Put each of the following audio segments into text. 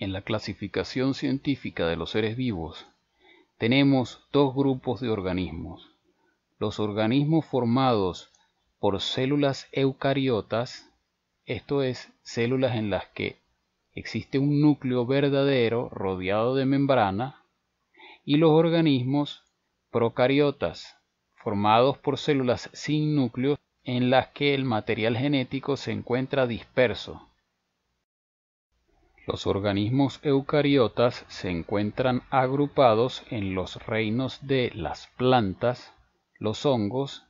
En la clasificación científica de los seres vivos, tenemos dos grupos de organismos. Los organismos formados por células eucariotas, esto es, células en las que existe un núcleo verdadero rodeado de membrana, y los organismos procariotas, formados por células sin núcleo en las que el material genético se encuentra disperso, los organismos eucariotas se encuentran agrupados en los reinos de las plantas, los hongos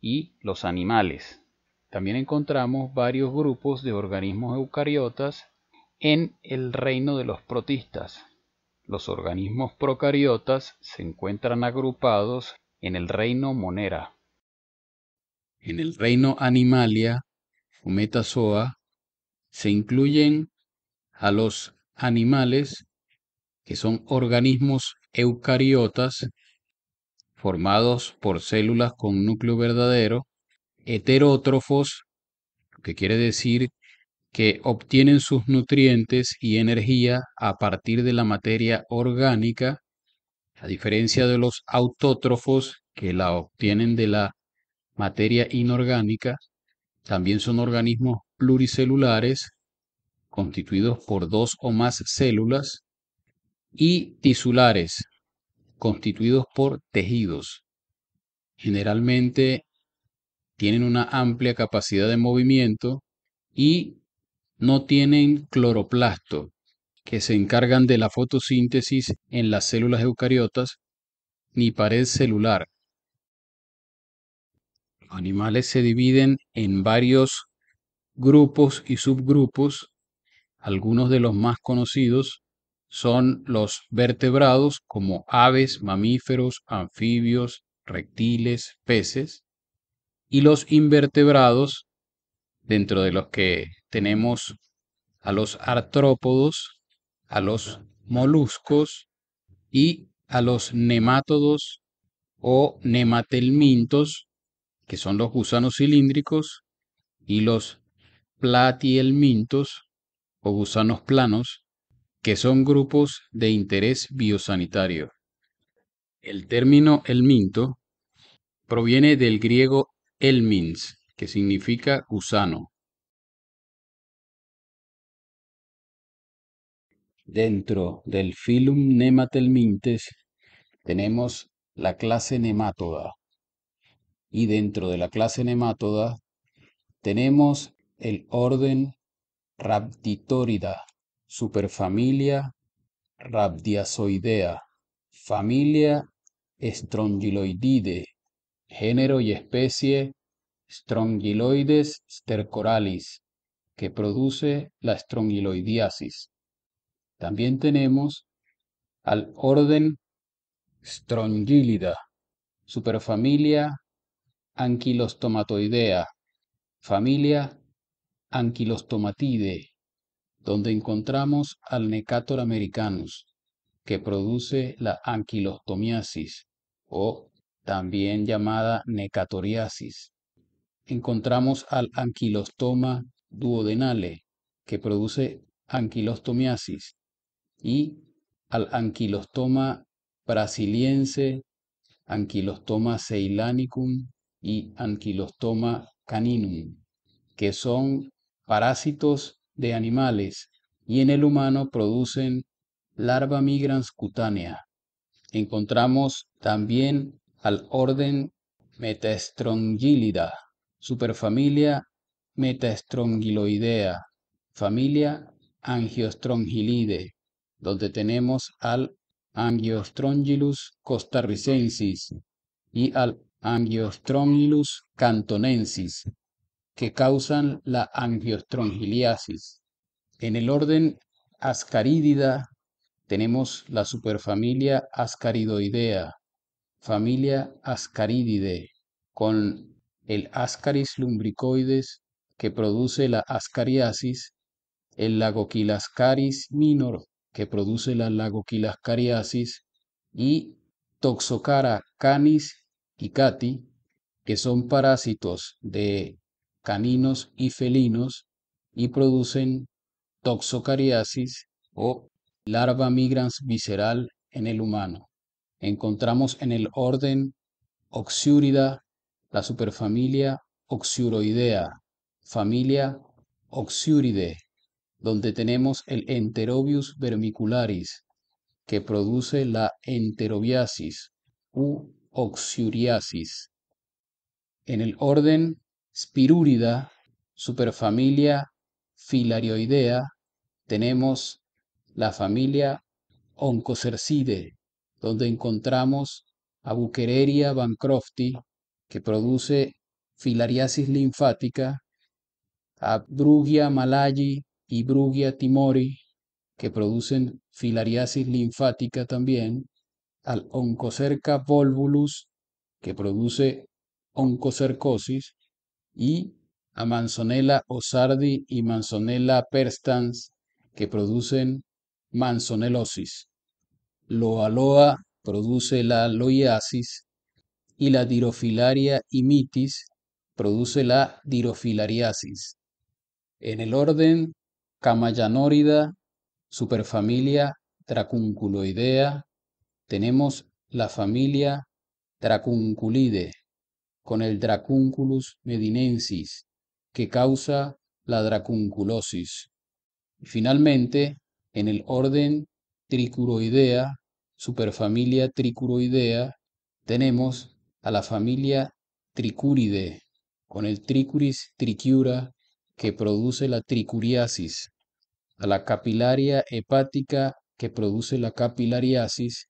y los animales. También encontramos varios grupos de organismos eucariotas en el reino de los protistas. Los organismos procariotas se encuentran agrupados en el reino monera. En el reino animalia o metazoa se incluyen a los animales, que son organismos eucariotas, formados por células con núcleo verdadero, heterótrofos, que quiere decir que obtienen sus nutrientes y energía a partir de la materia orgánica, a diferencia de los autótrofos que la obtienen de la materia inorgánica, también son organismos pluricelulares constituidos por dos o más células, y tisulares, constituidos por tejidos. Generalmente tienen una amplia capacidad de movimiento y no tienen cloroplasto, que se encargan de la fotosíntesis en las células eucariotas, ni pared celular. Los animales se dividen en varios grupos y subgrupos algunos de los más conocidos son los vertebrados como aves, mamíferos, anfibios, reptiles, peces, y los invertebrados, dentro de los que tenemos a los artrópodos, a los moluscos y a los nemátodos o nematelmintos, que son los gusanos cilíndricos, y los platielmintos, gusanos planos, que son grupos de interés biosanitario. El término elminto proviene del griego elmins, que significa gusano. Dentro del Phylum nematelmintes tenemos la clase nematoda. Y dentro de la clase nematoda tenemos el orden Rabditorida, superfamilia rabdiazoidea, familia Strongyloididae, género y especie Strongyloides stercoralis, que produce la STRONGILOIDIASIS. También tenemos al orden Strongylida, superfamilia Ankylostomatoidea, familia Anquilostomatidae, donde encontramos al Necator americanus, que produce la anquilostomiasis o también llamada necatoriasis. Encontramos al anquilostoma duodenale, que produce anquilostomiasis, y al anquilostoma brasiliense, anquilostoma ceilanicum y anquilostoma caninum, que son parásitos de animales y en el humano producen larva migrans cutánea. Encontramos también al orden Metastrongylida, superfamilia Metastrongiloidea, familia Angiostrongilidae, donde tenemos al Angiostrongylus costarricensis y al Angiostrongylus cantonensis, que causan la angiostrongiliasis. En el orden Ascaridida tenemos la superfamilia Ascaridoidea, familia Ascarididae, con el Ascaris lumbricoides que produce la ascariasis, el Lagoquilascaris minor que produce la Lagoquilascariasis y Toxocara canis y cati, que son parásitos de caninos y felinos y producen toxocariasis o larva migrans visceral en el humano. Encontramos en el orden Oxiurida la superfamilia Oxuroidea familia Oxiuridae, donde tenemos el Enterobius vermicularis, que produce la enterobiasis u oxiuriasis. En el orden Spirúrida, superfamilia Filarioidea, tenemos la familia Oncocercide, donde encontramos a Buchereria bancrofti, que produce filariasis linfática, a Brugia malayi y Brugia timori, que producen filariasis linfática también, al Oncocerca volvulus, que produce oncocercosis, y a Mansonella osardi y Mansonella perstans, que producen mansonelosis. Loaloa produce la loiasis y la dirofilaria imitis produce la dirofilariasis. En el orden camayanórida superfamilia Tracunculoidea, tenemos la familia Tracunculidae con el Dracunculus medinensis, que causa la dracunculosis. finalmente, en el orden Tricuroidea, superfamilia Tricuroidea, tenemos a la familia tricuride, con el Tricuris tricura, que produce la tricuriasis, a la capilaria hepática, que produce la capilariasis,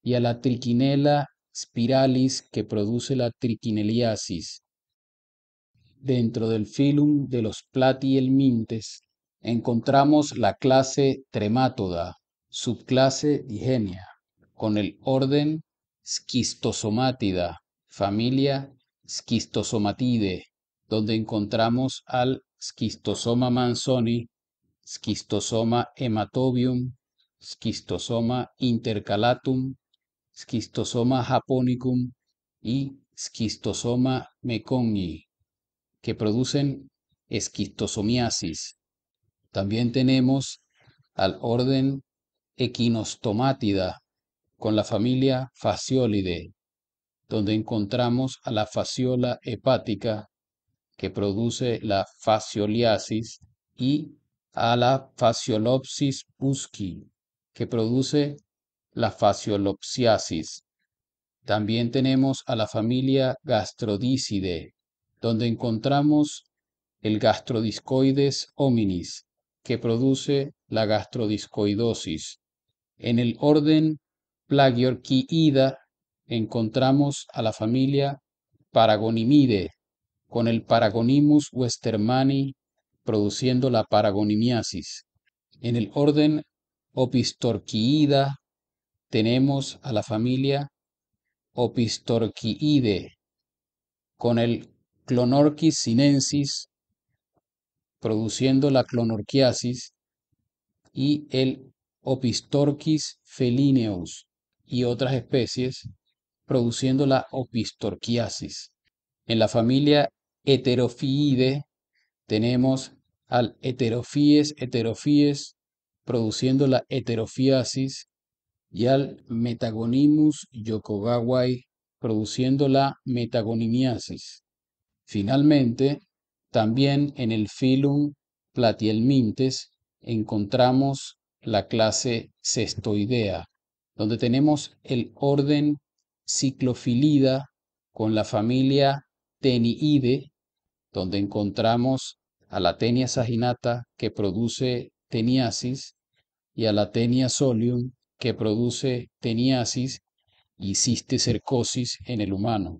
y a la triquinela spiralis que produce la triquineliasis. Dentro del filum de los platihelmintes encontramos la clase Trematoda, subclase Digenia, con el orden Schistosomatida, familia Schistosomatidae, donde encontramos al Schistosoma mansoni, Schistosoma hematobium, Schistosoma intercalatum, Schistosoma japonicum y Schistosoma mekongi que producen esquistosomiasis. También tenemos al orden Equinostomatida con la familia Faciolidae, donde encontramos a la fasciola hepática que produce la fascioliasis y a la fasciolopsis pusqui, que produce la fasciolopsiasis. También tenemos a la familia gastrodíside, donde encontramos el gastrodiscoides hominis, que produce la gastrodiscoidosis. En el orden Plagiorquiida encontramos a la familia paragonimide, con el Paragonimus westermani produciendo la paragonimiasis. En el orden Opistorquida tenemos a la familia Opistorchiidae con el Clonorchis sinensis, produciendo la Clonorchiasis y el Opistorchis felineus y otras especies, produciendo la opistorquiasis. En la familia Heterophyidae tenemos al Heterophies heterophies, produciendo la heterofiasis, y al metagonimus yokogawai, produciendo la metagonimiasis. Finalmente, también en el filum platielmintes encontramos la clase cestoidea, donde tenemos el orden ciclofilida con la familia teniide, donde encontramos a la tenia saginata que produce teniasis y a la tenia solium que produce teniasis y cisticercosis en el humano.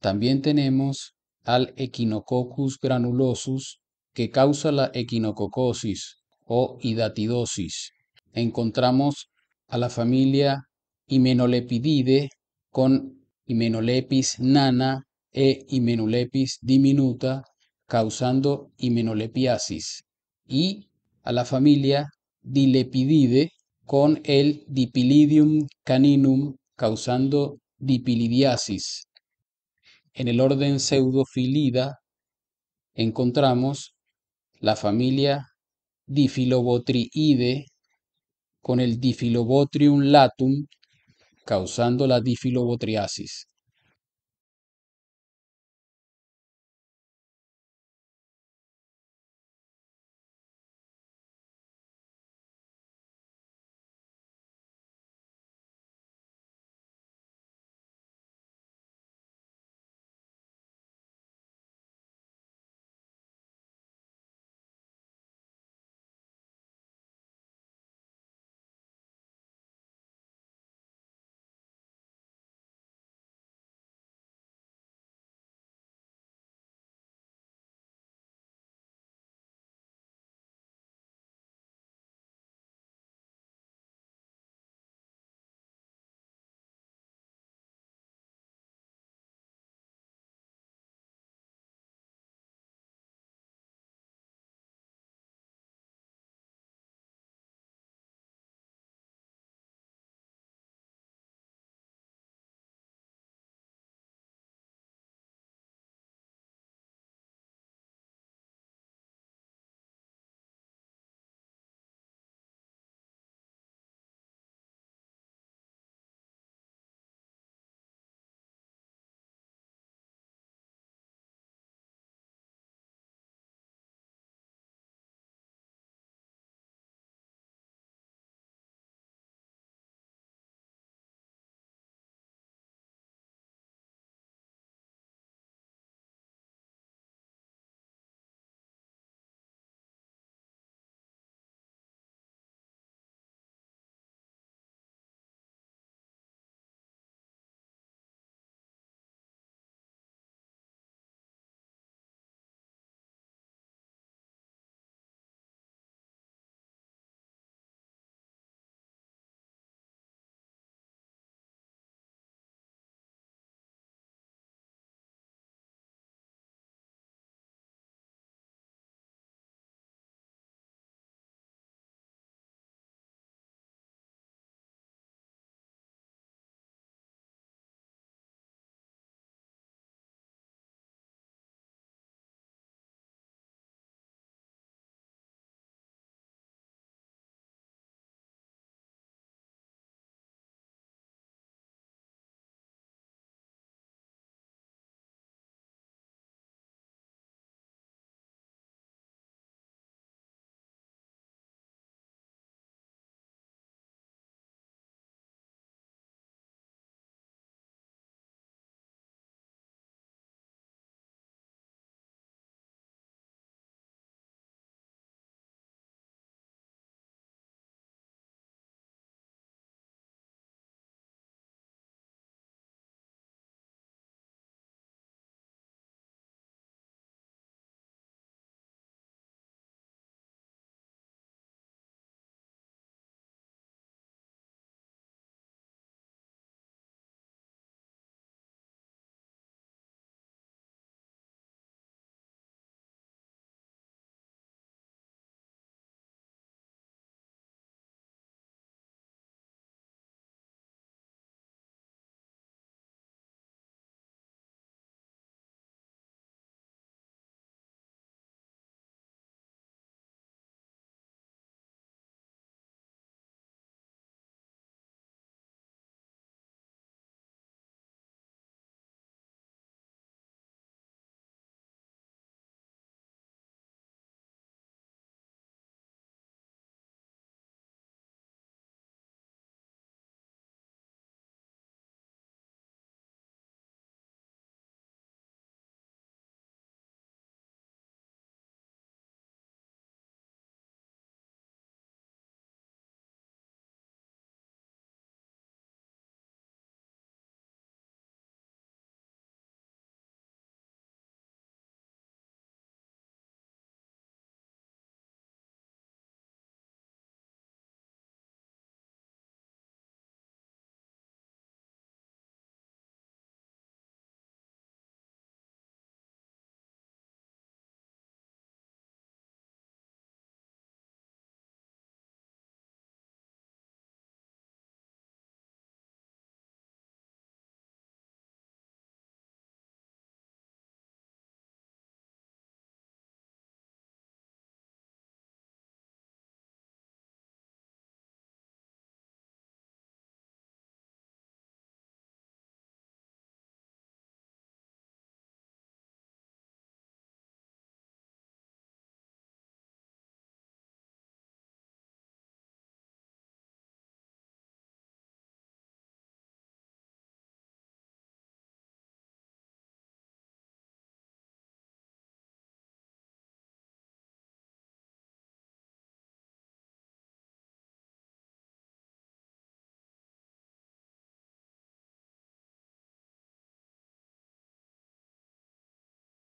También tenemos al Echinococcus granulosus, que causa la equinococosis o hidatidosis. Encontramos a la familia himenolepidide con himenolepis nana e Hymenolepis diminuta, causando himenolepiasis, y a la familia dilepidide con el Dipilidium caninum causando dipilidiasis. En el orden pseudofilida encontramos la familia difilobotriide con el difilobotrium latum causando la difilobotriasis.